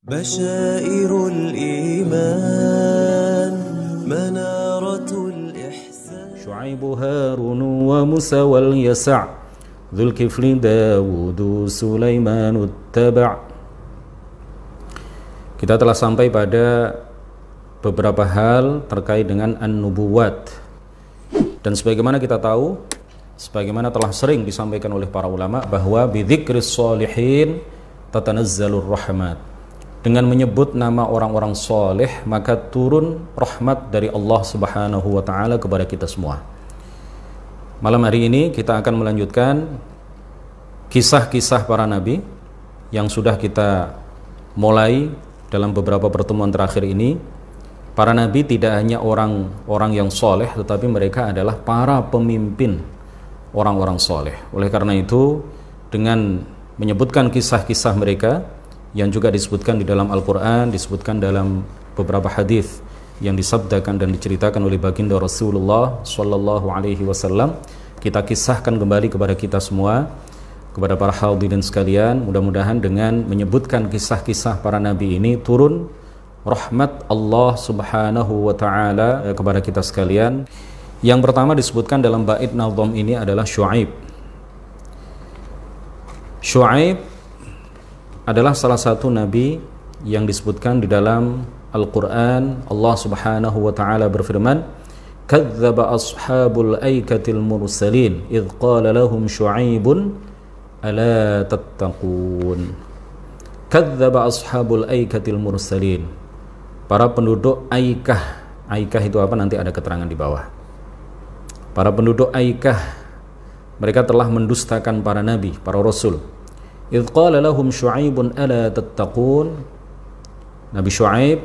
بشائر الإيمان منارة الإحسان شعيب هارون وموسى واليسع ذو الكفل داود سليمان التبع Kita telah sampai pada beberapa hal terkait dengan an-nubuwat. Dan sebagaimana kita tahu, sebagaimana telah sering disampaikan oleh para ulama bahwa bidzikris solihin tatanazzalur rahmat dengan menyebut nama orang-orang soleh maka turun rahmat dari Allah Subhanahu wa taala kepada kita semua. Malam hari ini kita akan melanjutkan kisah-kisah para nabi yang sudah kita mulai dalam beberapa pertemuan terakhir ini. Para nabi tidak hanya orang-orang yang soleh tetapi mereka adalah para pemimpin orang-orang soleh. Oleh karena itu dengan menyebutkan kisah-kisah mereka yang juga disebutkan di dalam Al-Quran, disebutkan dalam beberapa hadis yang disabdakan dan diceritakan oleh baginda Rasulullah saw Alaihi Wasallam. Kita kisahkan kembali kepada kita semua, kepada para hadirin sekalian. Mudah-mudahan dengan menyebutkan kisah-kisah para nabi ini turun rahmat Allah Subhanahu wa taala eh, kepada kita sekalian. Yang pertama disebutkan dalam bait nazam ini adalah Shu'ib. Shuaib adalah salah satu nabi yang disebutkan di dalam Al-Qur'an Allah Subhanahu wa taala berfirman kadzdzaba ashabul aikatil mursalin id qala lahum syu'aibun ala tattaqun kadzdzaba ashabul aikatil mursalin para penduduk aikah aikah itu apa nanti ada keterangan di bawah para penduduk aikah mereka telah mendustakan para nabi para rasul Idh qala lahum Syu'aibun ala tattaqun Nabi Syu'aib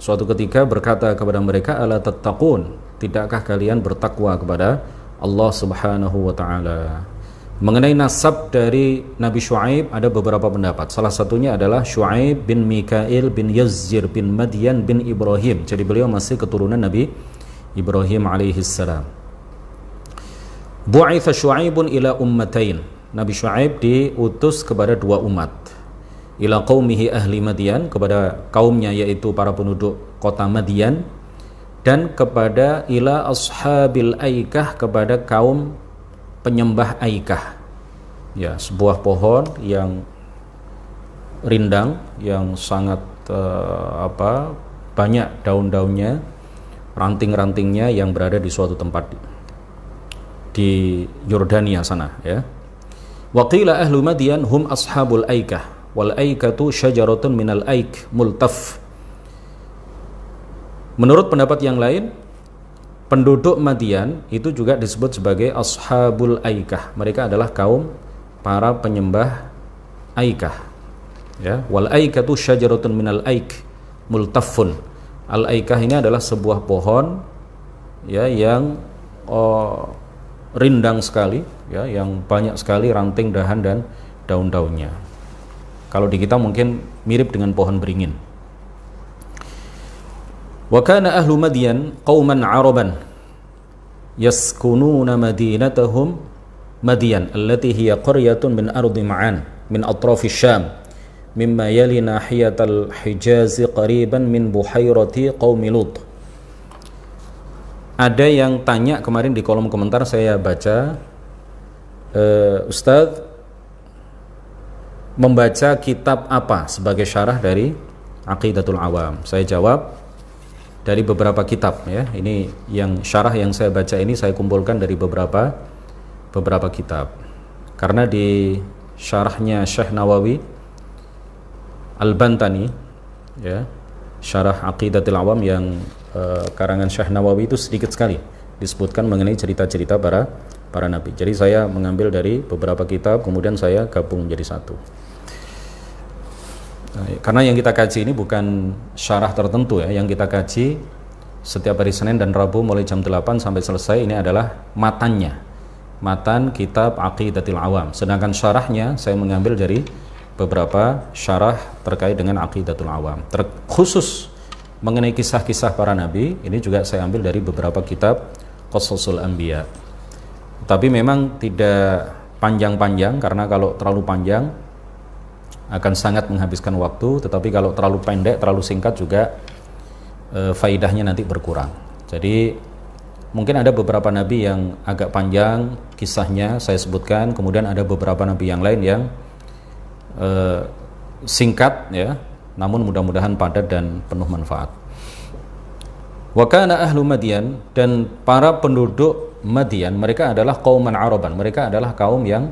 suatu ketika berkata kepada mereka ala tattaqun tidakkah kalian bertakwa kepada Allah Subhanahu wa taala Mengenai nasab dari Nabi Shu'aib ada beberapa pendapat. Salah satunya adalah Shu'aib bin Mikail bin Yazir bin Madian bin Ibrahim. Jadi beliau masih keturunan Nabi Ibrahim alaihissalam. Bu'itha Shu'aibun ila ummatain. Nabi Shu'aib diutus kepada dua umat ila qaumihi ahli Madian kepada kaumnya yaitu para penduduk kota Madian dan kepada ila ashabil aikah kepada kaum penyembah aikah ya sebuah pohon yang rindang yang sangat uh, apa banyak daun-daunnya ranting-rantingnya yang berada di suatu tempat di Yordania sana ya وقيل ahlu Madian hum ashabul aikah wal شجرة من الأيك aik multaf. Menurut pendapat yang lain, penduduk Madian itu juga disebut sebagai ashabul aikah. Mereka adalah kaum para penyembah aikah. Ya, wal aikatu syajaratun minal aik multafun. Al aikah ini adalah sebuah pohon ya yang oh, rindang sekali ya yang banyak sekali ranting dahan dan daun-daunnya kalau di kita mungkin mirip dengan pohon beringin wa kana ahlu madyan qauman araban yaskununa madinatahum madyan allati hiya qaryatun min ardi ma'an min atrafi syam mimma yali nahiyatal hijazi qariban min buhayrati qaumi lut ada yang tanya kemarin di kolom komentar saya baca uh, eh, Ustadz membaca kitab apa sebagai syarah dari Aqidatul Awam saya jawab dari beberapa kitab ya ini yang syarah yang saya baca ini saya kumpulkan dari beberapa beberapa kitab karena di syarahnya Syekh Nawawi Al-Bantani ya syarah Aqidatul Awam yang Eh, karangan Syekh Nawawi itu sedikit sekali disebutkan mengenai cerita-cerita para para nabi. Jadi saya mengambil dari beberapa kitab kemudian saya gabung menjadi satu. Karena yang kita kaji ini bukan syarah tertentu ya, yang kita kaji setiap hari Senin dan Rabu mulai jam 8 sampai selesai ini adalah matannya. Matan kitab Aqidatil Awam. Sedangkan syarahnya saya mengambil dari beberapa syarah terkait dengan Aqidatul Awam. terkhusus. khusus mengenai kisah-kisah para nabi ini juga saya ambil dari beberapa kitab Qasasul Anbiya tapi memang tidak panjang-panjang karena kalau terlalu panjang akan sangat menghabiskan waktu tetapi kalau terlalu pendek terlalu singkat juga e, eh, faidahnya nanti berkurang jadi mungkin ada beberapa nabi yang agak panjang kisahnya saya sebutkan kemudian ada beberapa nabi yang lain yang e, singkat ya namun mudah-mudahan padat dan penuh manfaat. Wakana ahlu Madian dan para penduduk Madian mereka adalah kaum Araban, mereka adalah kaum yang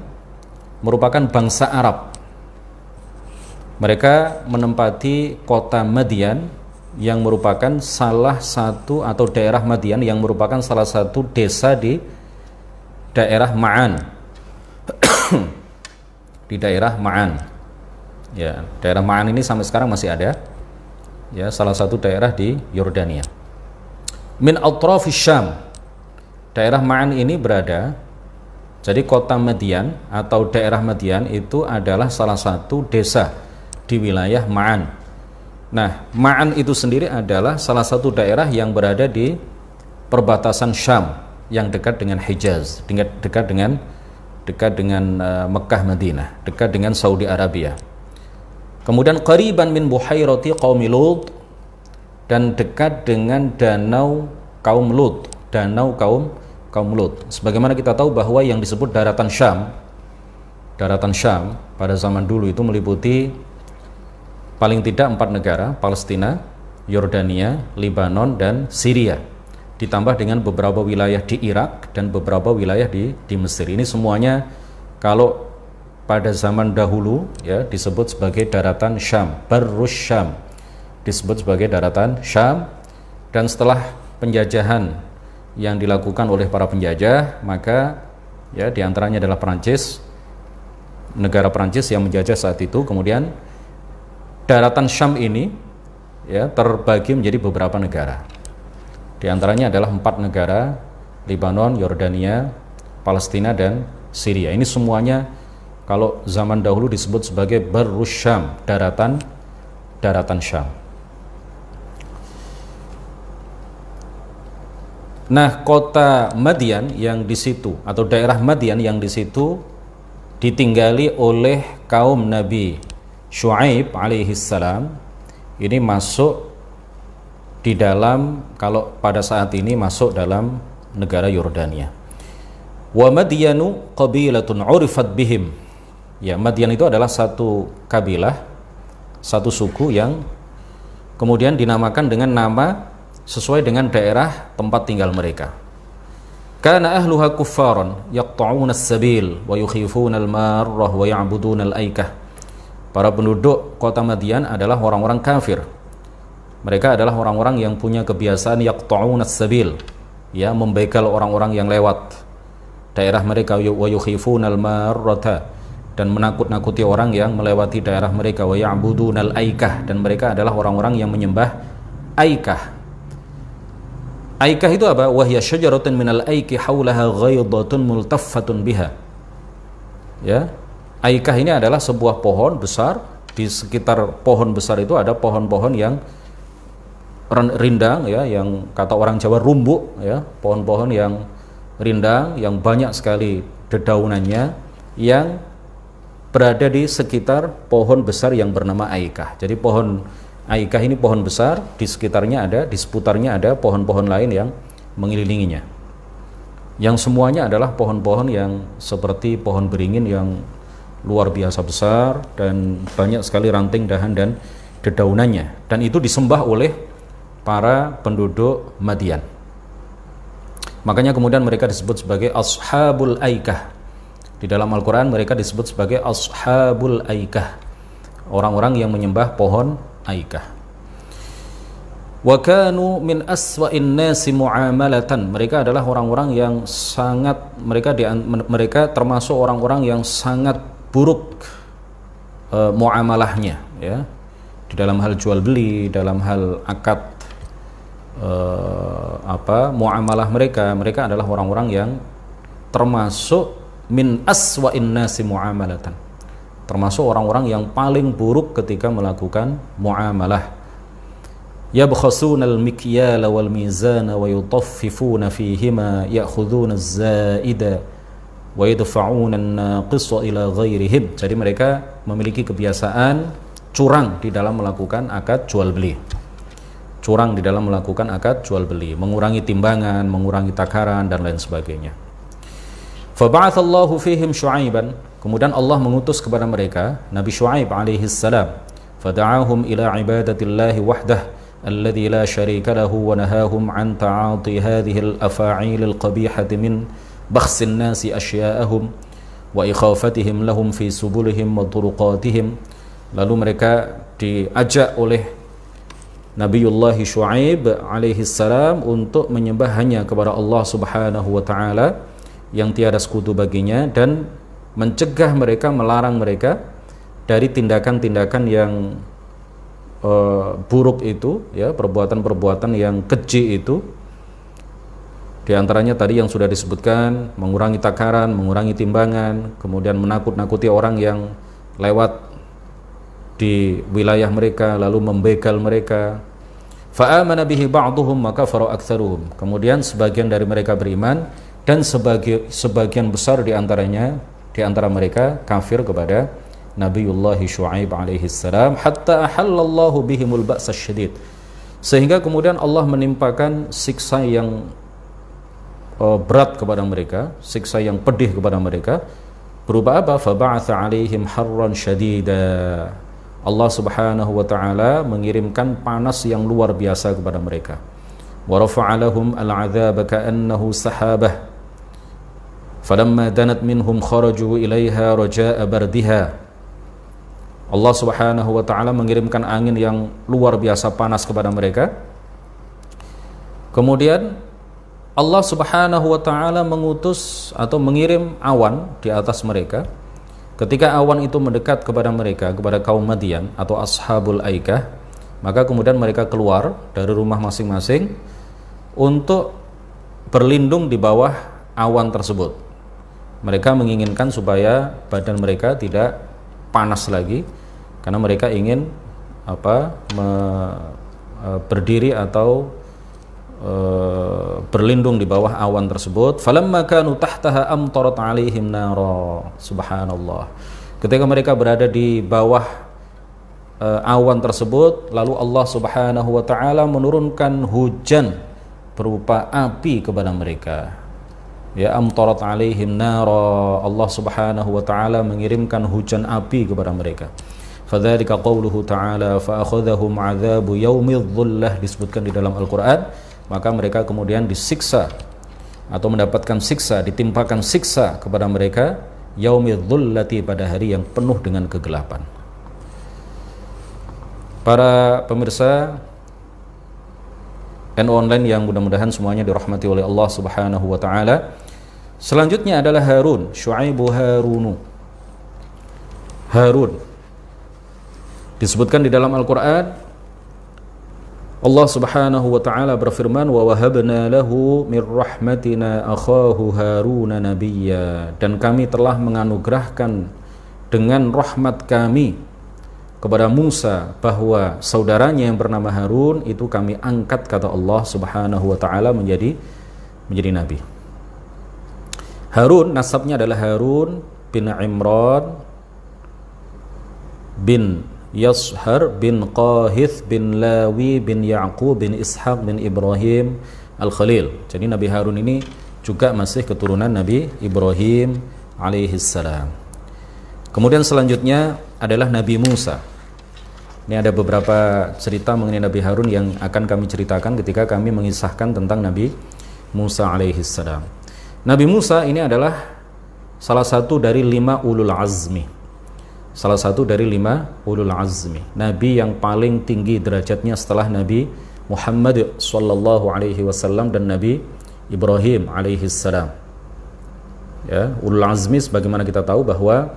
merupakan bangsa Arab. Mereka menempati kota Madian yang merupakan salah satu atau daerah Madian yang merupakan salah satu desa di daerah Ma'an. di daerah Ma'an. Ya, daerah Ma'an ini sampai sekarang masih ada. Ya, salah satu daerah di Yordania. Min atrafi Syam. Daerah Ma'an ini berada jadi kota Median atau daerah Median itu adalah salah satu desa di wilayah Ma'an. Nah, Ma'an itu sendiri adalah salah satu daerah yang berada di perbatasan Syam yang dekat dengan Hijaz, dekat dengan dekat dengan eh, Mekah Madinah, dekat dengan Saudi Arabia. Kemudian qariban min buhairati qaumi Lut dan dekat dengan danau kaum Lut, danau kaum kaum Lut. Sebagaimana kita tahu bahwa yang disebut daratan Syam, daratan Syam pada zaman dulu itu meliputi paling tidak empat negara, Palestina, Yordania, Lebanon dan Syria. Ditambah dengan beberapa wilayah di Irak dan beberapa wilayah di di Mesir. Ini semuanya kalau pada zaman dahulu ya disebut sebagai daratan Syam, Barus Syam. Disebut sebagai daratan Syam dan setelah penjajahan yang dilakukan oleh para penjajah, maka ya diantaranya adalah Perancis, negara Perancis yang menjajah saat itu. Kemudian daratan Syam ini ya terbagi menjadi beberapa negara. Di antaranya adalah empat negara, Lebanon, Yordania, Palestina dan Syria. Ini semuanya kalau zaman dahulu disebut sebagai berusham daratan daratan Syam. Nah, kota Madian yang di situ atau daerah Madian yang di situ ditinggali oleh kaum Nabi Shu'aib alaihi salam ini masuk di dalam kalau pada saat ini masuk dalam negara Yordania. Wa Madianu qabilatun urifat bihim Ya, Madian itu adalah satu kabilah, satu suku yang kemudian dinamakan dengan nama sesuai dengan daerah tempat tinggal mereka. Karena ahluha kuffaran yaqta'una as-sabil wa yukhifuna al-marrah wa ya'buduna al-aikah. Para penduduk kota Madian adalah orang-orang kafir. Mereka adalah orang-orang yang punya kebiasaan yaqta'una as-sabil, ya membegal orang-orang yang lewat daerah mereka wa yukhifuna al-marrata dan menakut-nakuti orang yang melewati daerah mereka wa ya'budunal aikah dan mereka adalah orang-orang yang menyembah aikah aikah itu apa wahya syajaratun minal aiki haulaha ghaydatun multaffatun biha ya aikah ini adalah sebuah pohon besar di sekitar pohon besar itu ada pohon-pohon yang rindang ya yang kata orang Jawa rumbu ya pohon-pohon yang rindang yang banyak sekali dedaunannya yang berada di sekitar pohon besar yang bernama Aikah. Jadi pohon Aikah ini pohon besar, di sekitarnya ada, di seputarnya ada pohon-pohon lain yang mengelilinginya. Yang semuanya adalah pohon-pohon yang seperti pohon beringin yang luar biasa besar dan banyak sekali ranting, dahan dan dedaunannya. Dan itu disembah oleh para penduduk Madian. Makanya kemudian mereka disebut sebagai ashabul aikah, di dalam Al-Quran mereka disebut sebagai ashabul aikah. Orang-orang yang menyembah pohon aikah. wakanu min aswa'in nasi mu'amalatan. Mereka adalah orang-orang yang sangat mereka di, mereka termasuk orang-orang yang sangat buruk uh, muamalahnya ya. Di dalam hal jual beli, dalam hal akad uh, apa muamalah mereka mereka adalah orang-orang yang termasuk min aswa'in nasi mu'amalatan termasuk orang-orang yang paling buruk ketika melakukan muamalah yabkhasuna al-mikyala wal mizana wa yutaffifuna fihima ya'khuduna az-zaida wa yadfa'una an-naqisa ila ghairihim jadi mereka memiliki kebiasaan curang di dalam melakukan akad jual beli curang di dalam melakukan akad jual beli mengurangi timbangan mengurangi takaran dan lain sebagainya Fab'ath Allahu fihim Syu'aiban. Kemudian Allah mengutus kepada mereka Nabi Syuaib alaihi salam. Fada'ahum ila ibadatillahi wahdah alladhi la syarika lahu wa nahahum an ta'ati hadhihi al-afa'il al-qabihati min bakhsi an-nasi asya'ahum wa ikhafatihim lahum fi subulihim wa turuqatihim. Lalu mereka diajak oleh Nabiullah Syuaib alaihi salam untuk menyembah hanya kepada Allah Subhanahu wa taala yang tiada sekutu baginya dan mencegah mereka melarang mereka dari tindakan-tindakan yang e, buruk itu ya perbuatan-perbuatan yang keji itu di antaranya tadi yang sudah disebutkan mengurangi takaran, mengurangi timbangan, kemudian menakut-nakuti orang yang lewat di wilayah mereka lalu membegal mereka. Fa'amana bihi ba'dhum maka faru aktsaruhum. Kemudian sebagian dari mereka beriman, dan sebagai, sebagian besar diantaranya di antara mereka kafir kepada Nabiullah Shu'aib alaihi salam hatta ahallallahu bihimul ba'sa syadid sehingga kemudian Allah menimpakan siksa yang uh, berat kepada mereka siksa yang pedih kepada mereka berupa apa faba'atha alaihim harran syadida Allah Subhanahu wa taala mengirimkan panas yang luar biasa kepada mereka wa rafa'alahum al'adzab ka'annahu sahabah فلما دنت منهم خرجوا ilaiha رجاء برdiha Allah Subhanahu wa taala mengirimkan angin yang luar biasa panas kepada mereka. Kemudian Allah Subhanahu wa taala mengutus atau mengirim awan di atas mereka. Ketika awan itu mendekat kepada mereka, kepada kaum Madian atau Ashabul Aikah, maka kemudian mereka keluar dari rumah masing-masing untuk berlindung di bawah awan tersebut mereka menginginkan supaya badan mereka tidak panas lagi karena mereka ingin apa me, e, berdiri atau e, berlindung di bawah awan tersebut falamma kanu tahtaha amtarat alaihim nara subhanallah ketika mereka berada di bawah e, awan tersebut lalu Allah Subhanahu wa taala menurunkan hujan berupa api kepada mereka ya amtarat alaihim nara Allah Subhanahu wa taala mengirimkan hujan api kepada mereka fadzalika qauluhu ta'ala fa akhadhahum adzabu dhullah disebutkan di dalam Al-Qur'an maka mereka kemudian disiksa atau mendapatkan siksa ditimpakan siksa kepada mereka dhullati pada hari yang penuh dengan kegelapan para pemirsa NU online yang mudah-mudahan semuanya dirahmati oleh Allah Subhanahu wa taala Selanjutnya adalah Harun, Shu'aibu Harunu. Harun. Disebutkan di dalam Al-Qur'an Allah Subhanahu wa taala berfirman wa لَهُ lahu رَحْمَتِنَا أَخَاهُ هَارُونَ Haruna dan kami telah menganugerahkan dengan rahmat kami kepada Musa bahwa saudaranya yang bernama Harun itu kami angkat kata Allah Subhanahu wa taala menjadi menjadi nabi. Harun nasabnya adalah Harun bin Imran bin Yashar bin Qahith bin Lawi bin Ya'qub bin Ishaq bin Ibrahim Al-Khalil. Jadi Nabi Harun ini juga masih keturunan Nabi Ibrahim alaihissalam. Kemudian selanjutnya adalah Nabi Musa. Ini ada beberapa cerita mengenai Nabi Harun yang akan kami ceritakan ketika kami mengisahkan tentang Nabi Musa alaihissalam. Nabi Musa ini adalah salah satu dari lima ulul azmi. Salah satu dari lima ulul azmi. Nabi yang paling tinggi derajatnya setelah Nabi Muhammad sallallahu alaihi wasallam dan Nabi Ibrahim alaihi salam. Ya, ulul azmi sebagaimana kita tahu bahwa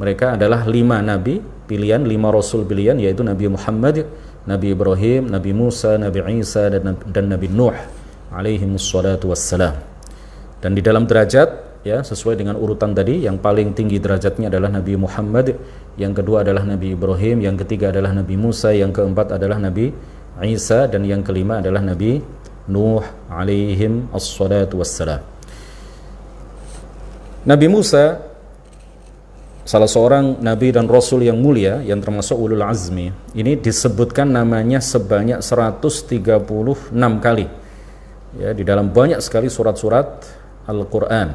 mereka adalah lima nabi pilihan, lima rasul pilihan yaitu Nabi Muhammad, Nabi Ibrahim, Nabi Musa, Nabi Isa dan, dan Nabi Nuh alaihi wassalam. Dan di dalam derajat ya sesuai dengan urutan tadi yang paling tinggi derajatnya adalah Nabi Muhammad, yang kedua adalah Nabi Ibrahim, yang ketiga adalah Nabi Musa, yang keempat adalah Nabi Isa dan yang kelima adalah Nabi Nuh alaihim assalatu wassalam. Nabi Musa salah seorang nabi dan rasul yang mulia yang termasuk ulul azmi ini disebutkan namanya sebanyak 136 kali ya di dalam banyak sekali surat-surat Al-Quran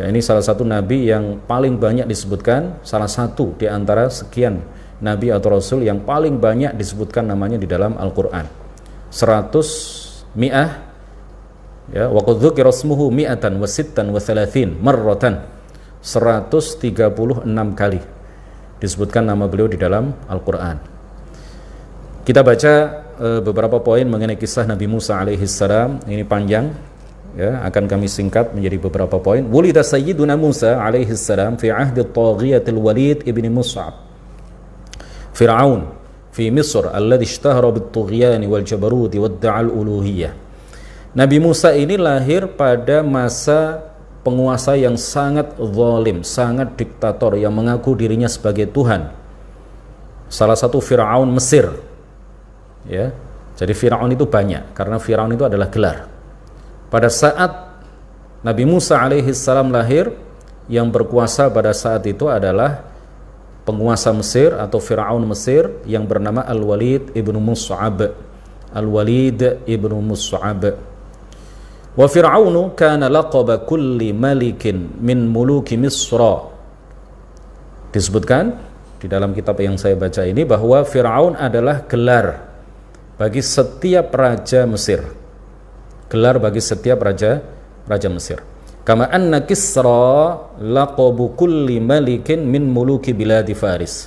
ya ini salah satu nabi yang paling banyak disebutkan salah satu di antara sekian nabi atau rasul yang paling banyak disebutkan namanya di dalam Al-Quran 100 mi'ah ya wa qad dzukira ismuhu mi'atan wa sittan wa thalathin marratan 136 kali disebutkan nama beliau di dalam Al-Qur'an. Kita baca eh, beberapa poin mengenai kisah Nabi Musa alaihi salam. Ini panjang, ya akan kami singkat menjadi beberapa poin wulida sayyiduna Musa alaihi salam fi ahdi taghiyatil Walid ibni Mus'ab Fir'aun fi Misr alladhi ishtahara bit-tughyan wal jabarut wa da'al uluhiyah Nabi Musa ini lahir pada masa penguasa yang sangat zalim, sangat diktator yang mengaku dirinya sebagai Tuhan. Salah satu Firaun Mesir. Ya. Jadi Firaun itu banyak karena Firaun itu adalah gelar pada saat Nabi Musa alaihi salam lahir yang berkuasa pada saat itu adalah penguasa Mesir atau Firaun Mesir yang bernama Al-Walid ibnu Mus'ab Al-Walid ibnu Mus'ab wa Fir'aunu kana laqaba kulli malikin min muluki Misra disebutkan di dalam kitab yang saya baca ini bahwa Firaun adalah gelar bagi setiap raja Mesir gelar bagi setiap raja raja Mesir. Kama anna Kisra laqabu kulli malikin min muluki biladi Faris.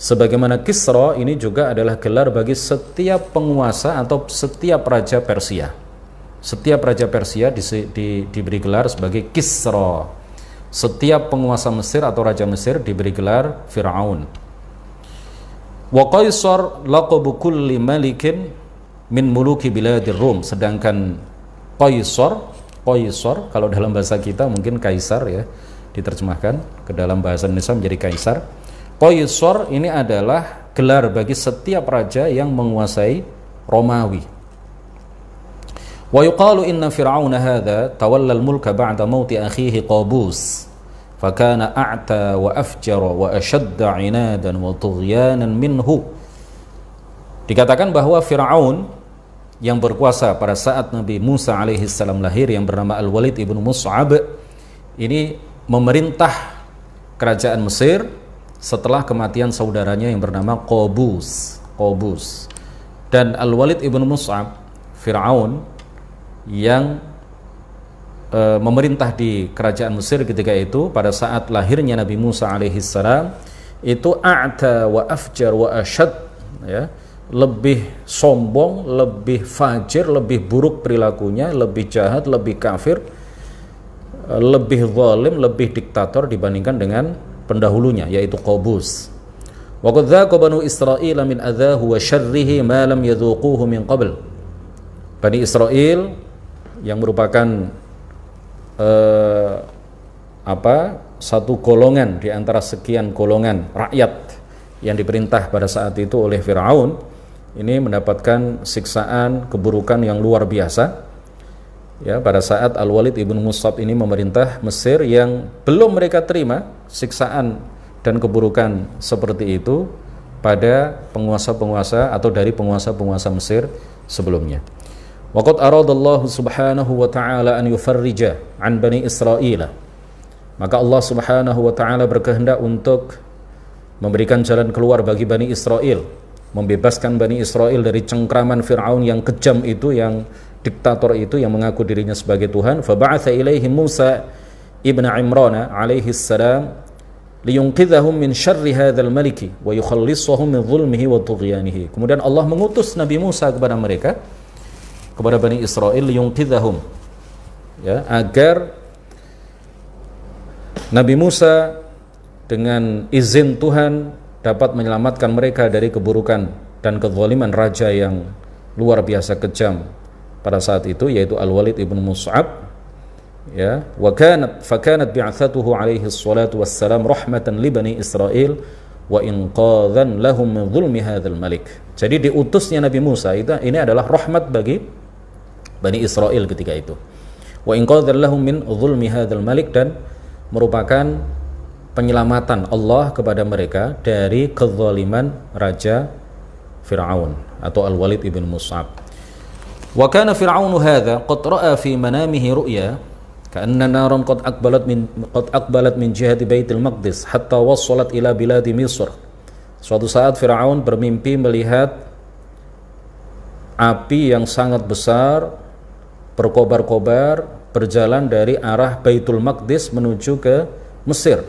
Sebagaimana Kisra ini juga adalah gelar bagi setiap penguasa atau setiap raja Persia. Setiap raja Persia di, di, diberi gelar sebagai Kisra. Setiap penguasa Mesir atau raja Mesir diberi gelar Firaun. Wa Qaisar laqabu kulli malikin min muluki biladi Rum. Sedangkan Qaisar Qaisar kalau dalam bahasa kita mungkin kaisar ya diterjemahkan ke dalam bahasa Indonesia menjadi kaisar Qaisar ini adalah gelar bagi setiap raja yang menguasai Romawi wa yuqalu inna fir'auna hadha tawalla al-mulka ba'da mauti akhihi Qabus fakana a'ta wa afjara wa ashadda inadan wa tughyanan minhu dikatakan bahwa Fir'aun yang berkuasa pada saat Nabi Musa alaihi salam lahir yang bernama Al-Walid ibnu Mus'ab ini memerintah kerajaan Mesir setelah kematian saudaranya yang bernama Qobus Qobus dan Al-Walid ibn Mus'ab Fir'aun yang e, memerintah di kerajaan Mesir ketika itu pada saat lahirnya Nabi Musa alaihi salam itu a'ta wa afjar wa ashad ya lebih sombong, lebih fajir, lebih buruk perilakunya, lebih jahat, lebih kafir, eh, lebih zalim, lebih diktator dibandingkan dengan pendahulunya yaitu Qabus. Wa qad banu Israil min adzahu wa syarrihi ma lam yadhuquhu min qabl. Bani Israel yang merupakan eh, apa satu golongan di antara sekian golongan rakyat yang diperintah pada saat itu oleh Firaun ini mendapatkan siksaan keburukan yang luar biasa ya pada saat Al Walid ibn Musab ini memerintah Mesir yang belum mereka terima siksaan dan keburukan seperti itu pada penguasa-penguasa atau dari penguasa-penguasa Mesir sebelumnya. Waqad aradallahu subhanahu wa ta'ala an yufarrija an bani Israel. Maka Allah subhanahu wa ta'ala berkehendak untuk memberikan jalan keluar bagi Bani Israel membebaskan Bani Israel dari cengkraman Fir'aun yang kejam itu yang diktator itu yang mengaku dirinya sebagai Tuhan faba'atha ilaihi Musa ibn Imran alaihi salam liyunqidhahum min syarri hadzal maliki wa yukhallisahum min zulmihi wa tughyanihi kemudian Allah mengutus Nabi Musa kepada mereka kepada Bani Israel liyunqidhahum ya agar Nabi Musa dengan izin Tuhan dapat menyelamatkan mereka dari keburukan dan kezaliman raja yang luar biasa kejam pada saat itu yaitu Al-Walid ibnu Mus'ab ya wa kanat fakanat bi'athatuhu alaihi salatu wassalam rahmatan li bani Israel wa inqadhan lahum min zulmi hadzal malik. Jadi diutusnya Nabi Musa itu ini adalah rahmat bagi Bani Israel ketika itu. Wa inqadhan lahum min zulmi hadzal malik dan merupakan penyelamatan Allah kepada mereka dari kezaliman raja Fir'aun atau Al-Walid ibn Mus'ab. Wa kana Fir'aun hadha qad ra'a fi manamihi ru'ya ka'anna نارا qad aqbalat min qad aqbalat min jihati Baitul Maqdis hatta wassalat ila بلاد Misr. Suatu saat Firaun bermimpi melihat api yang sangat besar berkobar-kobar berjalan dari arah Baitul Maqdis menuju ke Mesir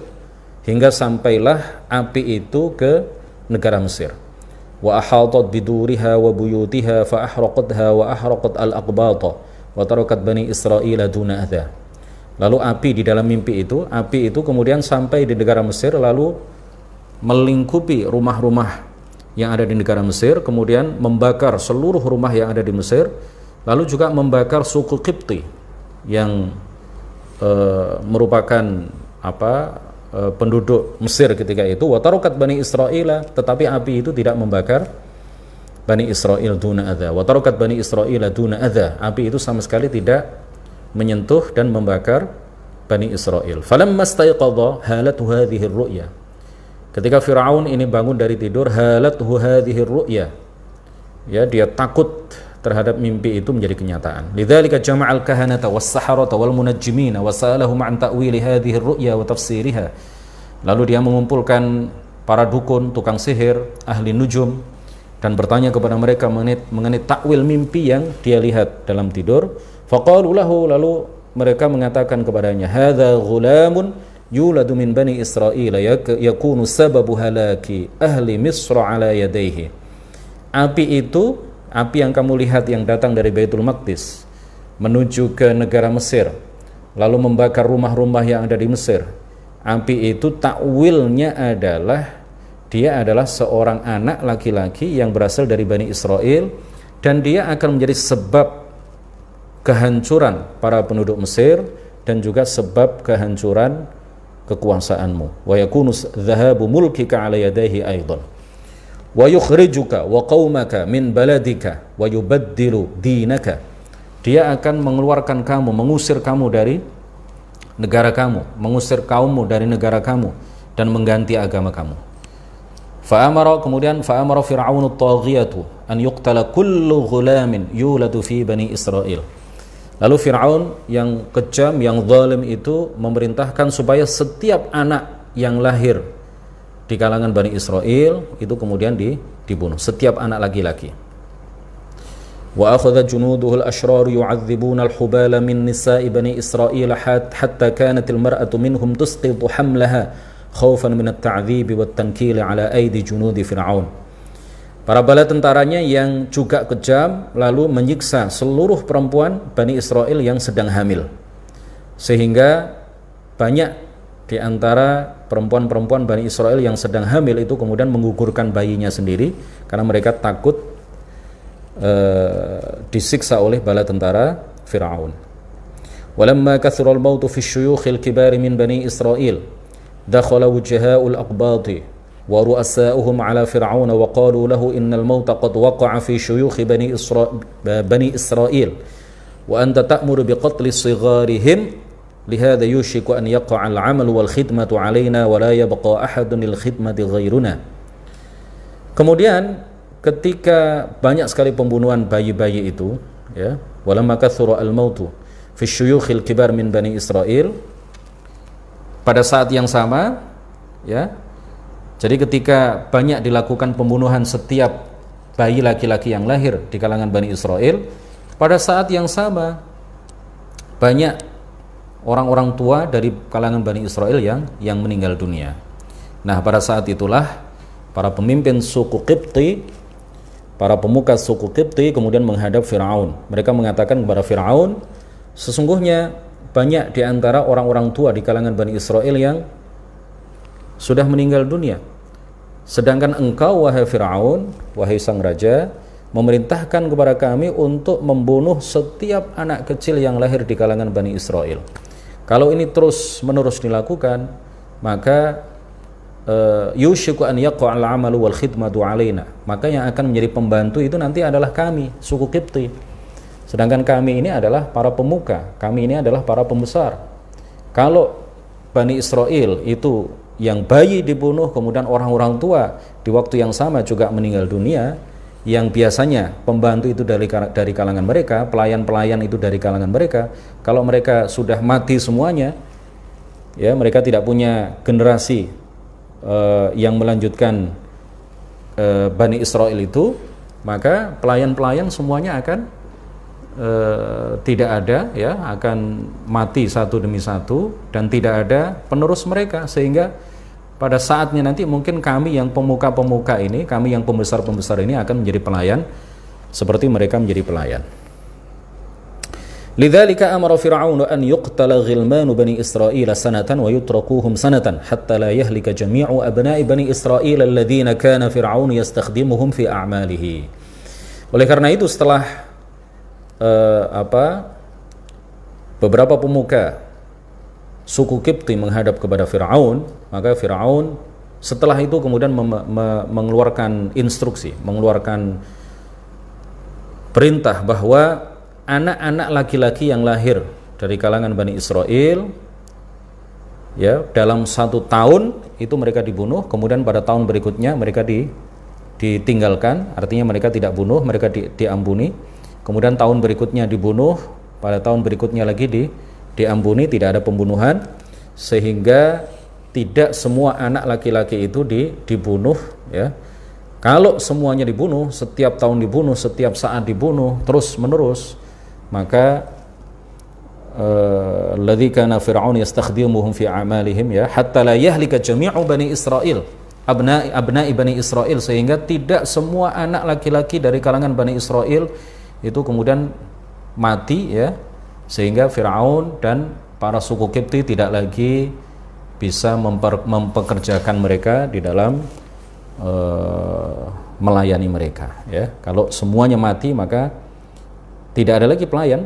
hingga sampailah api itu ke negara Mesir wa ahatat biduriha wa buyutiha fa ahraqatha wa ahraqat al aqbata wa tarakat bani Israil duna adha lalu api di dalam mimpi itu api itu kemudian sampai di negara Mesir lalu melingkupi rumah-rumah yang ada di negara Mesir kemudian membakar seluruh rumah yang ada di Mesir lalu juga membakar suku Kipti yang e, merupakan apa Eh, penduduk Mesir ketika itu watarokat Bani Israel tetapi api itu tidak membakar Bani Israel duna adha watarokat Bani Israel duna adha api itu sama sekali tidak menyentuh dan membakar Bani Israel falamma staiqadha halatu hadhihi ruya ketika Firaun ini bangun dari tidur halatu hadhihi ruya ya dia takut terhadap mimpi itu menjadi kenyataan. Lidzalika jama'al kahanata was-saharata wal munajjimin wa sa'alahum an ta'wili hadhihi ar-ru'ya wa tafsiriha. Lalu dia mengumpulkan para dukun, tukang sihir, ahli nujum dan bertanya kepada mereka mengenai, mengenai takwil mimpi yang dia lihat dalam tidur. Faqalu lahu lalu mereka mengatakan kepadanya, "Hadza ghulamun yuladu min bani Israel yakunu sababu halaki ahli Misr ala yadayhi. Api itu api yang kamu lihat yang datang dari Baitul Maqdis menuju ke negara Mesir lalu membakar rumah-rumah yang ada di Mesir api itu takwilnya adalah dia adalah seorang anak laki-laki yang berasal dari Bani Israel dan dia akan menjadi sebab kehancuran para penduduk Mesir dan juga sebab kehancuran kekuasaanmu wa yakunu dhahabu mulkika ala yadayhi aydan ويخرجك وقومك من بلدك min baladika dinaka dia akan mengeluarkan kamu mengusir kamu dari negara kamu mengusir kaummu dari negara kamu dan mengganti agama kamu fa'amara kemudian fa'amara fir'aun at-taghiyatu an yuqtala kullu ghulamin yuladu fi bani israil lalu fir'aun yang kejam yang zalim itu memerintahkan supaya setiap anak yang lahir di kalangan Bani Israel itu kemudian di, dibunuh setiap anak laki-laki wa akhadha junuduhu al-ashrar yu'adzibuna al-hubala min nisa'i bani Israil hatta kanat al-mar'atu minhum tusqitu hamlaha khawfan min at-ta'dhib wa at-tankil ala aidi junudi fir'aun Para bala tentaranya yang juga kejam lalu menyiksa seluruh perempuan Bani Israel yang sedang hamil. Sehingga banyak di antara perempuan-perempuan Bani Israel yang sedang hamil itu kemudian menggugurkan bayinya sendiri karena mereka takut e, disiksa oleh bala tentara Firaun. Walamma kathural mautu fi syuyukhil kibari min Bani Israel dakhala wujha'ul aqbadi wa ru'asa'uhum ala Fir'aun wa qalu lahu innal mauta qad waqa'a fi syuyukh Bani Israel Bani Israel wa anta ta'muru biqatli sigharihim لهذا يوشك أن يقع العمل والخدمة علينا ولا يبقى أحد للخدمة غيرنا kemudian ketika banyak sekali pembunuhan bayi-bayi itu ya maka kathura al-mautu fi syuyukhil kibar min bani Israel pada saat yang sama ya jadi ketika banyak dilakukan pembunuhan setiap bayi laki-laki yang lahir di kalangan Bani Israel pada saat yang sama banyak orang-orang tua dari kalangan Bani Israel yang yang meninggal dunia. Nah, pada saat itulah para pemimpin suku Kipti, para pemuka suku Kipti kemudian menghadap Firaun. Mereka mengatakan kepada Firaun, sesungguhnya banyak di antara orang-orang tua di kalangan Bani Israel yang sudah meninggal dunia. Sedangkan engkau wahai Firaun, wahai sang raja, memerintahkan kepada kami untuk membunuh setiap anak kecil yang lahir di kalangan Bani Israel. Kalau ini terus menerus dilakukan, maka eh, yushiku an yaqa'al amalu wal khidmatu alaina. Maka yang akan menjadi pembantu itu nanti adalah kami, suku kipti. Sedangkan kami ini adalah para pemuka, kami ini adalah para pembesar. Kalau Bani Israel itu yang bayi dibunuh, kemudian orang-orang tua di waktu yang sama juga meninggal dunia, yang biasanya pembantu itu dari dari kalangan mereka, pelayan-pelayan itu dari kalangan mereka, kalau mereka sudah mati semuanya, ya mereka tidak punya generasi uh, yang melanjutkan uh, Bani Israel itu, maka pelayan-pelayan semuanya akan uh, tidak ada, ya akan mati satu demi satu dan tidak ada penerus mereka sehingga pada saatnya nanti mungkin kami yang pemuka-pemuka ini, kami yang pembesar-pembesar ini akan menjadi pelayan seperti mereka menjadi pelayan. Lidzalika amara Fir'aun an yuqtala ghilman bani Israil sanatan wa yutrakuhum sanatan hatta la yahlika jami'u abna'i bani Israil alladziina kana Fir'aun yastakhdimuhum fi a'malihi. Oleh karena itu setelah uh, apa beberapa pemuka suku Kipti menghadap kepada Firaun, maka Firaun setelah itu kemudian mengeluarkan instruksi, mengeluarkan perintah bahwa anak-anak laki-laki yang lahir dari kalangan Bani Israel ya dalam satu tahun itu mereka dibunuh kemudian pada tahun berikutnya mereka di, ditinggalkan artinya mereka tidak bunuh mereka di, diampuni kemudian tahun berikutnya dibunuh pada tahun berikutnya lagi di, diampuni tidak ada pembunuhan sehingga tidak semua anak laki-laki itu di, dibunuh ya kalau semuanya dibunuh setiap tahun dibunuh setiap saat dibunuh terus menerus maka eh, alladzi karena fir'aun yastakhdimuhum fi amalihim ya hatta la yahlika jami'u bani Israel abna'i abna'i bani Israel sehingga tidak semua anak laki-laki dari kalangan bani Israel itu kemudian mati ya sehingga Firaun dan para suku Kipti tidak lagi bisa memper, mempekerjakan mereka di dalam e, melayani mereka ya kalau semuanya mati maka tidak ada lagi pelayan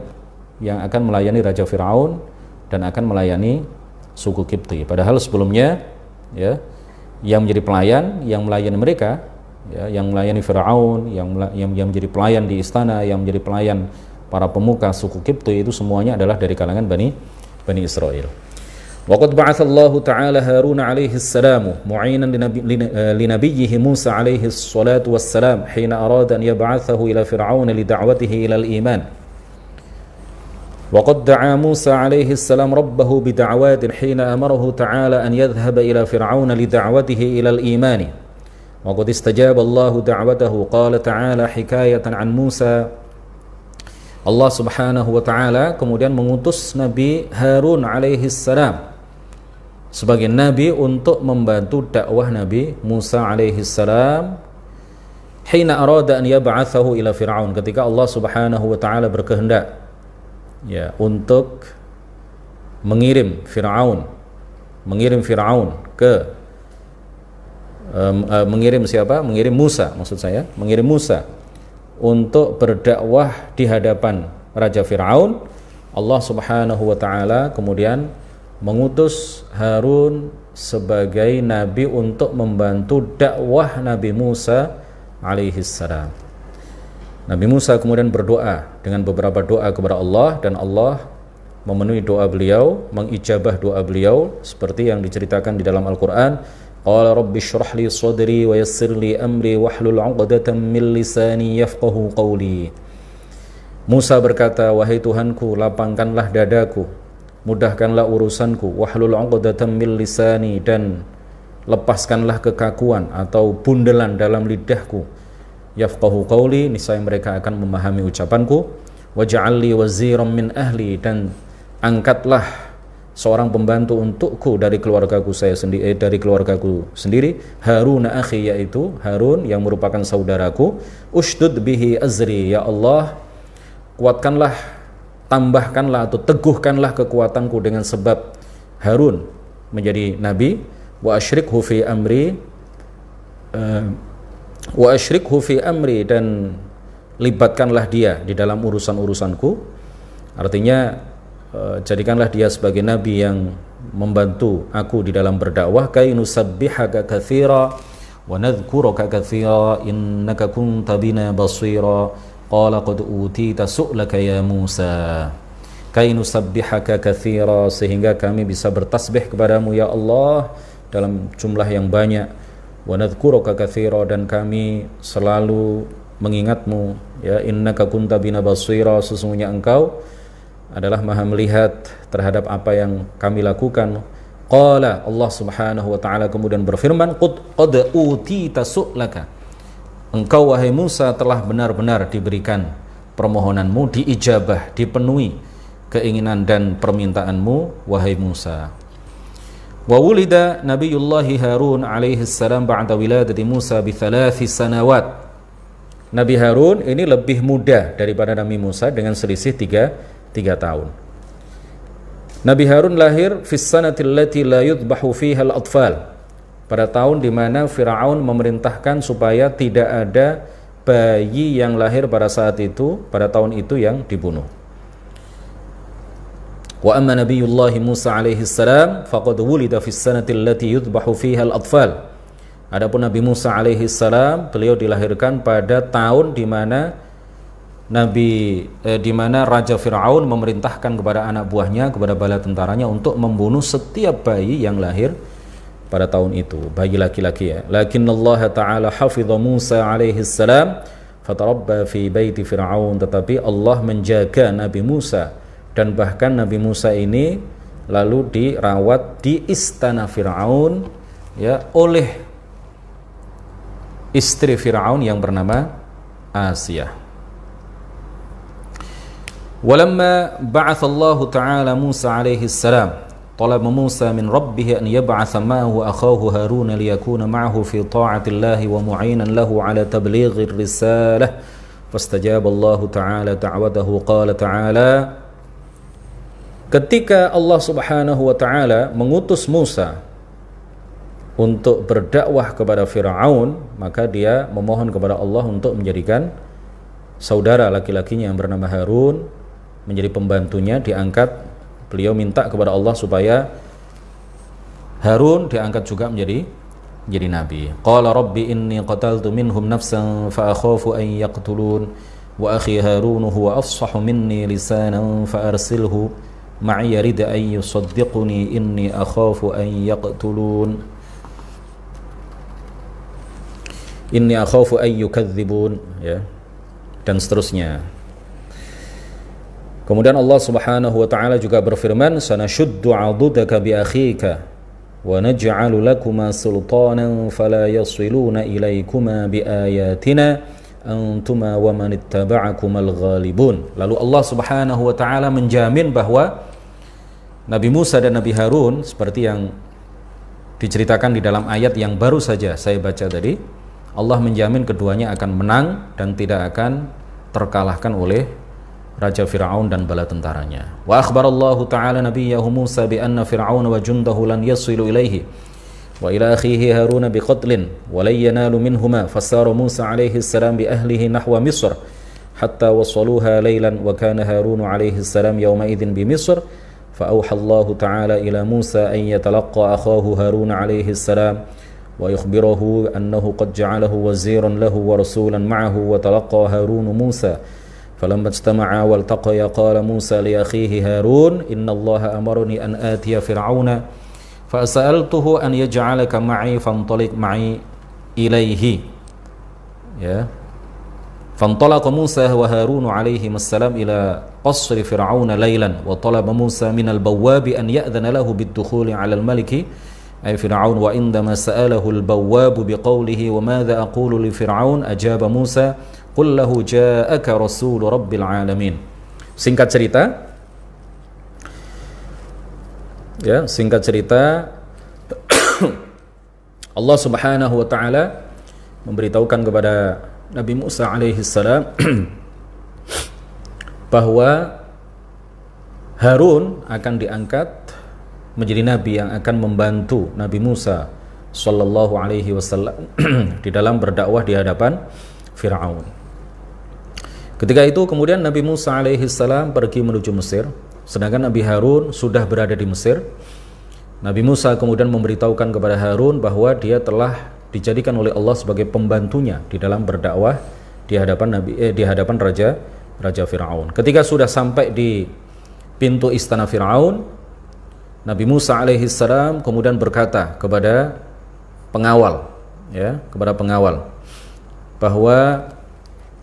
yang akan melayani raja Firaun dan akan melayani suku Kipti padahal sebelumnya ya yang menjadi pelayan yang melayani mereka ya yang melayani Firaun yang yang yang menjadi pelayan di istana yang menjadi pelayan para pemuka suku Kipti itu semuanya adalah dari kalangan Bani Bani Israel. Waqad ba'athallahu ta'ala Harun alaihi salamu mu'inan linabiyyihi Musa alaihi salatu wassalam hina arada an yab'athahu ila fir'aun li da'watihi ila al-iman. وقد دعا موسى عليه السلام ربه بدعوات حين أمره تعالى أن يذهب إلى فرعون لدعوته إلى الإيمان وقد استجاب الله دعوته قال تعالى حكاية عن موسى Allah Subhanahu wa taala kemudian mengutus Nabi Harun alaihi salam sebagai nabi untuk membantu dakwah Nabi Musa alaihi salam hina arada an yab'athahu ila fir'aun ketika Allah Subhanahu wa taala berkehendak ya untuk mengirim Firaun mengirim Firaun ke um, uh, mengirim siapa? mengirim Musa maksud saya, mengirim Musa untuk berdakwah di hadapan Raja Fir'aun Allah subhanahu wa ta'ala kemudian mengutus Harun sebagai nabi untuk membantu dakwah Nabi Musa alaihi salam Nabi Musa kemudian berdoa dengan beberapa doa kepada Allah dan Allah memenuhi doa beliau, mengijabah doa beliau seperti yang diceritakan di dalam Al-Qur'an قال رب اشرح لي صدري ويسر لي أمري واحلل عقدة من لساني يفقه قولي Musa berkata, Wahai Tuhanku, lapangkanlah dadaku, mudahkanlah urusanku, wahlul uqdatan min lisani dan lepaskanlah kekakuan atau bundelan dalam lidahku. Yafqahu qawli, niscaya mereka akan memahami ucapanku. Waj'alli waziran min ahli dan angkatlah seorang pembantu untukku dari keluargaku saya sendiri eh, dari keluargaku sendiri Harun akhi yaitu Harun yang merupakan saudaraku Ustadz bihi azri ya Allah kuatkanlah tambahkanlah atau teguhkanlah kekuatanku dengan sebab Harun menjadi nabi wa asyrikhu fi amri uh, wa asyrikhu fi amri dan libatkanlah dia di dalam urusan-urusanku artinya Eh, jadikanlah dia sebagai nabi yang membantu aku di dalam berdakwah kai nusabbihaka katsira wa nadhkuruka katsira innaka kunta bina basira qala qad utita su'laka ya Musa kai nusabbihaka katsira sehingga kami bisa bertasbih kepadamu ya Allah dalam jumlah yang banyak wa nadhkuruka katsira dan kami selalu mengingatmu ya innaka kunta bina basira sesungguhnya engkau adalah maha melihat terhadap apa yang kami lakukan. Qala Allah Subhanahu wa taala kemudian berfirman, "Qad qad utita su'laka." Engkau wahai Musa telah benar-benar diberikan permohonanmu diijabah, dipenuhi keinginan dan permintaanmu wahai Musa. Wa wulida Nabiullahi Harun alaihi salam ba'da wiladati Musa bi sanawat. Nabi Harun ini lebih muda daripada Nabi Musa dengan selisih tiga tiga tahun. Nabi Harun lahir fissanatillati la yudbahu fiha al-atfal. Pada tahun di mana Firaun memerintahkan supaya tidak ada bayi yang lahir pada saat itu, pada tahun itu yang dibunuh. Wa amma Nabiullah Musa alaihi salam faqad wulida fis sanati allati yudbahu fiha al-atfal. Adapun Nabi Musa alaihi salam, beliau dilahirkan pada tahun di mana Nabi eh, di mana Raja Firaun memerintahkan kepada anak buahnya kepada bala tentaranya untuk membunuh setiap bayi yang lahir pada tahun itu bayi laki-laki ya. Lakin Allah Taala hafiz Musa alaihi salam fatarabba fi baiti Firaun tetapi Allah menjaga Nabi Musa dan bahkan Nabi Musa ini lalu dirawat di istana Firaun ya oleh istri Firaun yang bernama Asiyah ولما بعث الله تعالى موسى عليه السلام طلب موسى من ربه أن يبعث معه أخاه هارون ليكون معه في طاعة الله ومعينا له على تبليغ الرسالة فاستجاب الله تعالى دعوته قال تعالى Ketika Allah Subhanahu wa taala mengutus Musa untuk berdakwah kepada Firaun, maka dia memohon kepada Allah untuk menjadikan saudara laki-lakinya yang bernama Harun menjadi pembantunya diangkat beliau minta kepada Allah supaya Harun diangkat juga menjadi jadi nabi. Qala rabbi inni qataltu minhum nafsan fa akhafu an yaqtulun wa akhi Harun huwa afsahu minni lisanan fa arsilhu ma'i yarid an yusaddiquni inni akhafu an yaqtulun inni akhafu an yukadzibun ya dan seterusnya Kemudian Allah Subhanahu wa taala juga berfirman, sanashuddu 'adudaka bi akhika wa naj'alu lakuma sultanan fala yasiluna ilaykuma bi ayatina antuma wa man ghalibun." Lalu Allah Subhanahu wa taala menjamin bahwa Nabi Musa dan Nabi Harun seperti yang diceritakan di dalam ayat yang baru saja saya baca tadi, Allah menjamin keduanya akan menang dan tidak akan terkalahkan oleh Raja Fir'aun dan bala tentaranya. Wa akhbarallahu ta'ala nabiyahu Musa bi anna Fir'aun wa jundahu lan yasilu ilaihi wa ila akhihi Harun bi qatlin wa lan yanalu minhuma fasara Musa alaihi salam bi ahlihi nahwa Misr hatta wasaluha laylan wa kana Harun alaihi salam yawma idhin bi Misr فأوحى الله تعالى إلى موسى أن يتلقى أخاه هارون عليه السلام ويخبره أنه قد جعله وزيرا له ورسولا معه وتلقى هارون موسى فلما اجتمعا والتقيا قال موسى لأخيه هارون إن الله أمرني أن آتي فرعون فسألته أن يجعلك معي فانطلق معي إليه يا فانطلق موسى وهارون عليهما السلام إلى قصر فرعون ليلا وطلب موسى من البواب أن يأذن له بالدخول على الملك أي فرعون وعندما سأله البواب بقوله وماذا أقول لفرعون أجاب موسى Qul ja'aka rasul rabbil alamin. Singkat cerita ya, singkat cerita Allah Subhanahu wa taala memberitahukan kepada Nabi Musa alaihi salam bahwa Harun akan diangkat menjadi nabi yang akan membantu Nabi Musa sallallahu alaihi wasallam di dalam berdakwah di hadapan Firaun. Ketika itu kemudian Nabi Musa alaihi salam pergi menuju Mesir, sedangkan Nabi Harun sudah berada di Mesir. Nabi Musa kemudian memberitahukan kepada Harun bahwa dia telah dijadikan oleh Allah sebagai pembantunya di dalam berdakwah di hadapan Nabi eh, di hadapan raja raja Firaun. Ketika sudah sampai di pintu istana Firaun, Nabi Musa alaihi salam kemudian berkata kepada pengawal ya, kepada pengawal bahwa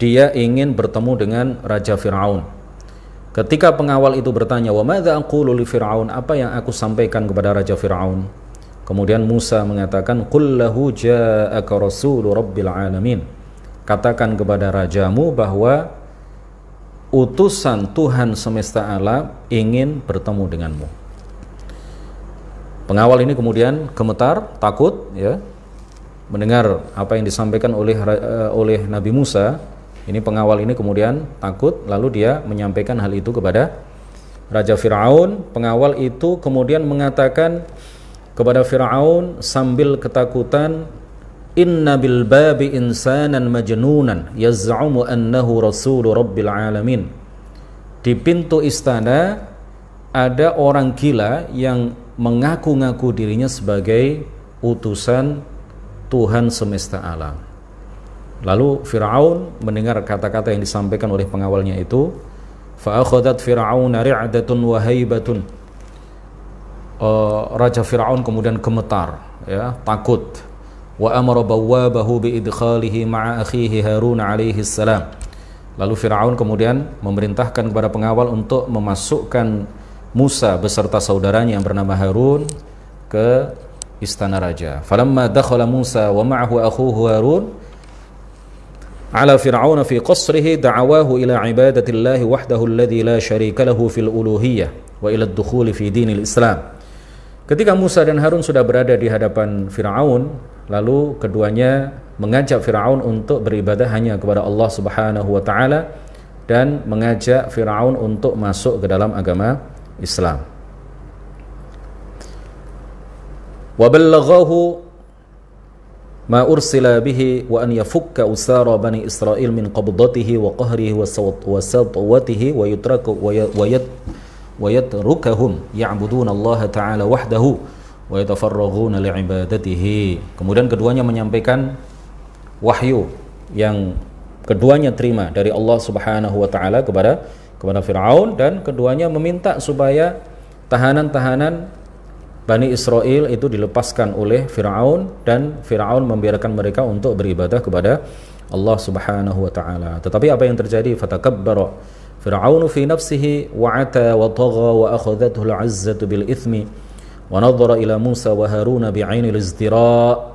dia ingin bertemu dengan Raja Fir'aun. Ketika pengawal itu bertanya, "Wa aku Fir'aun?" Apa yang aku sampaikan kepada Raja Fir'aun? Kemudian Musa mengatakan, "Kullahu ja'aka rabbil alamin." Katakan kepada rajamu bahwa utusan Tuhan semesta alam ingin bertemu denganmu. Pengawal ini kemudian gemetar, takut ya, mendengar apa yang disampaikan oleh eh, oleh Nabi Musa ini pengawal ini kemudian takut lalu dia menyampaikan hal itu kepada Raja Firaun. Pengawal itu kemudian mengatakan kepada Firaun sambil ketakutan Inna bil babi insanan majnunan yaz'umu annahu rasulu rabbil alamin. Di pintu istana ada orang gila yang mengaku-ngaku dirinya sebagai utusan Tuhan semesta alam. Lalu Firaun mendengar kata-kata yang disampaikan oleh pengawalnya itu, fa'akhadat Firaun ri'datun wa haibatun. Uh, eh, Raja Firaun kemudian gemetar, ya, takut. Wa amara bawwabahu bi idkhalihi ma'a akhihi Harun alaihi salam. Lalu Firaun kemudian memerintahkan kepada pengawal untuk memasukkan Musa beserta saudaranya yang bernama Harun ke istana raja. Falamma dakhala Musa wa ma'ahu akhuhu Harun ala fir'aun fi qasrihi da'awahu ila ibadatillahi wahdahu alladhi la syarika lahu fil في wa ila ad-dukhul fi dinil Islam. Ketika Musa dan Harun sudah berada di hadapan Firaun, lalu keduanya mengajak Firaun untuk beribadah hanya kepada Allah Subhanahu wa taala dan mengajak Firaun untuk masuk ke dalam agama Islam. Wa ballaghahu ما أرسل bihi wa an أسار بني bani Israel min وقهره wa ويترك wa ويتركهم wa الله تعالى وحده ويتفرغون yatrukahum Allah taala wa Kemudian keduanya menyampaikan wahyu yang keduanya terima dari Allah Subhanahu wa taala kepada kepada Firaun dan keduanya meminta supaya tahanan-tahanan Bani Israel itu dilepaskan oleh Firaun dan Firaun membiarkan mereka untuk beribadah kepada Allah Subhanahu wa taala. Tetapi apa yang terjadi? Fatakabbara Firaun fi nafsihi wa ata wa tagha wa akhadathu al-'izzatu bil ithmi wa nadhara ila Musa wa Harun bi'ainil izdira.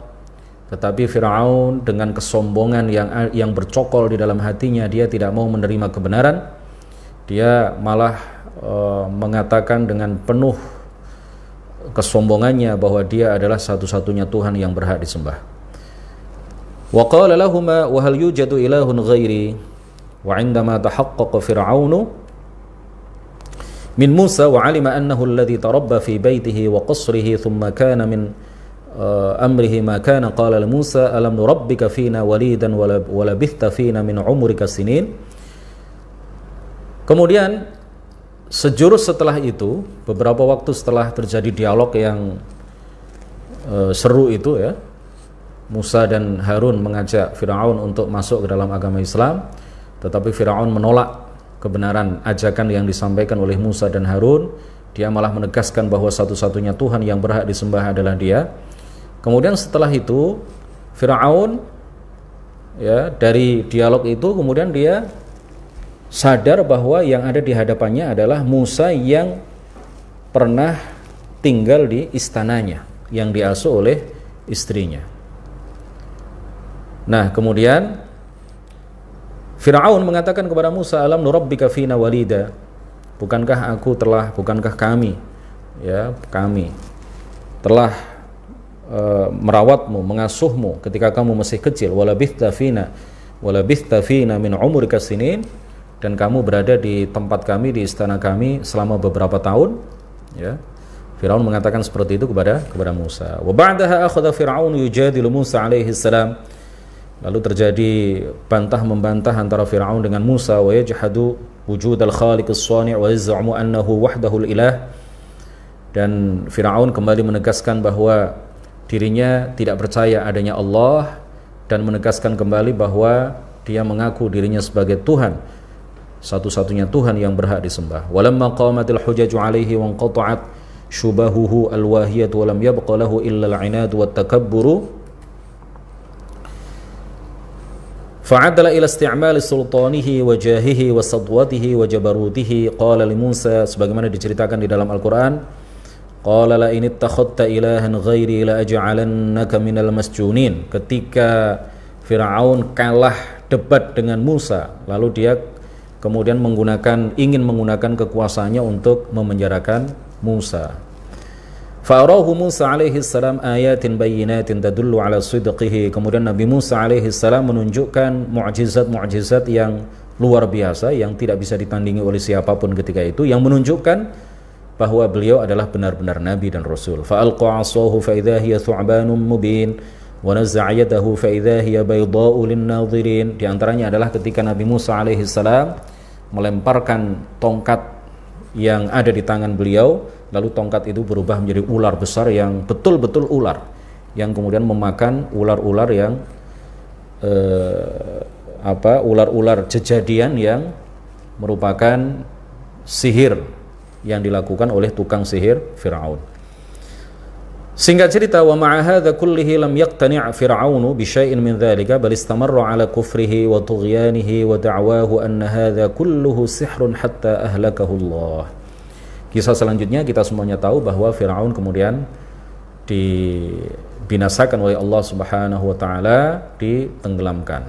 Tetapi Firaun dengan kesombongan yang yang bercokol di dalam hatinya dia tidak mau menerima kebenaran. Dia malah uh, mengatakan dengan penuh kesombongannya bahwa dia adalah satu-satunya Tuhan yang berhak disembah. Wa qala lahumā wa hal yujadu ilahun ghairi? Wa 'indama tahaqqaqa Fir'aunu min Musa wa 'alima annahu alladhi tarabba fi baitihi wa qasrihi thumma kana min amrihi ma kana qala Musa alam nurabbika fina walidan wa labithta fina min umrika sinin. Kemudian sejurus setelah itu, beberapa waktu setelah terjadi dialog yang e, seru itu ya, Musa dan Harun mengajak Firaun untuk masuk ke dalam agama Islam, tetapi Firaun menolak kebenaran ajakan yang disampaikan oleh Musa dan Harun. Dia malah menegaskan bahwa satu-satunya Tuhan yang berhak disembah adalah Dia. Kemudian setelah itu Firaun ya dari dialog itu kemudian dia sadar bahwa yang ada di hadapannya adalah Musa yang pernah tinggal di istananya yang diasuh oleh istrinya. Nah, kemudian Firaun mengatakan kepada Musa, "Alam nurabbika fina walida?" Bukankah aku telah, bukankah kami, ya, kami telah e, merawatmu, mengasuhmu ketika kamu masih kecil, walabithta fina, walabithta fina min umurika sinin dan kamu berada di tempat kami di istana kami selama beberapa tahun ya Firaun mengatakan seperti itu kepada kepada Musa wa ba'daha akhadha Firaun yujadilu Musa alaihi salam lalu terjadi bantah membantah antara Firaun dengan Musa wa yajhadu wujud al-khaliq as-sani' wa yaz'umu annahu wahdahu ilah dan Firaun kembali menegaskan bahwa dirinya tidak percaya adanya Allah dan menegaskan kembali bahwa dia mengaku dirinya sebagai Tuhan satu-satunya Tuhan yang berhak disembah walamma qamatil hujaju alaihi wa qata'at syubahuhu alwahiyat wa lam yabqa lahu illa al-inad wa takabburu wa jahihi wa sadwatihi wa jabarutihi qala li Musa sebagaimana diceritakan di dalam Al-Qur'an qala la in ittakhadta ilahan ghairi la aj'alannaka minal masjunin ketika Firaun kalah debat dengan Musa lalu dia kemudian menggunakan ingin menggunakan kekuasaannya untuk memenjarakan Musa. Farahu Musa alaihi salam ayatin bayyinatin tadullu ala sidqihi. Kemudian Nabi Musa alaihi salam menunjukkan mukjizat-mukjizat yang luar biasa yang tidak bisa ditandingi oleh siapapun ketika itu yang menunjukkan bahwa beliau adalah benar-benar nabi dan rasul. Fa'alqa 'asahu fa idza hiya thu'banun mubin wa nazza'a yadahu fa idza hiya baydha'u lin-nadhirin. Di antaranya adalah ketika Nabi Musa alaihi salam melemparkan tongkat yang ada di tangan beliau, lalu tongkat itu berubah menjadi ular besar yang betul-betul ular, yang kemudian memakan ular-ular yang eh, apa ular-ular kejadian yang merupakan sihir yang dilakukan oleh tukang sihir Firaun. Singkat cerita wa ma'ahadha kullihi lam yaqtani' fir'aun bi min dhalika, bal istamarra 'ala kufrihi wa tughyanihi wa da'wahu anna hadha kulluhu sihrun hatta ahlakahu Allah. Kisah selanjutnya kita semuanya tahu bahwa Firaun kemudian dibinasakan oleh Allah Subhanahu wa taala, ditenggelamkan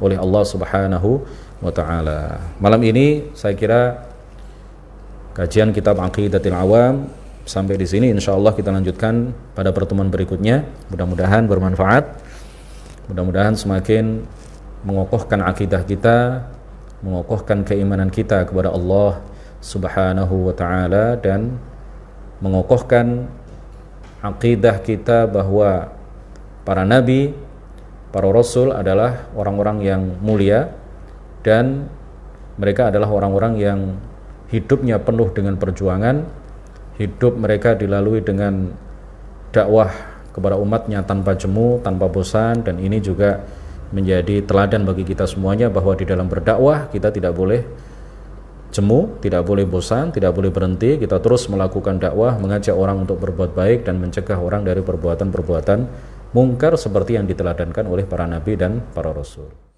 oleh Allah Subhanahu wa taala. Malam ini saya kira kajian kitab Aqidatul Awam sampai di sini insya Allah kita lanjutkan pada pertemuan berikutnya mudah-mudahan bermanfaat mudah-mudahan semakin mengokohkan akidah kita mengokohkan keimanan kita kepada Allah subhanahu wa ta'ala dan mengokohkan akidah kita bahwa para nabi para rasul adalah orang-orang yang mulia dan mereka adalah orang-orang yang hidupnya penuh dengan perjuangan hidup mereka dilalui dengan dakwah kepada umatnya tanpa jemu, tanpa bosan dan ini juga menjadi teladan bagi kita semuanya bahwa di dalam berdakwah kita tidak boleh jemu, tidak boleh bosan, tidak boleh berhenti, kita terus melakukan dakwah, mengajak orang untuk berbuat baik dan mencegah orang dari perbuatan-perbuatan mungkar seperti yang diteladankan oleh para nabi dan para rasul.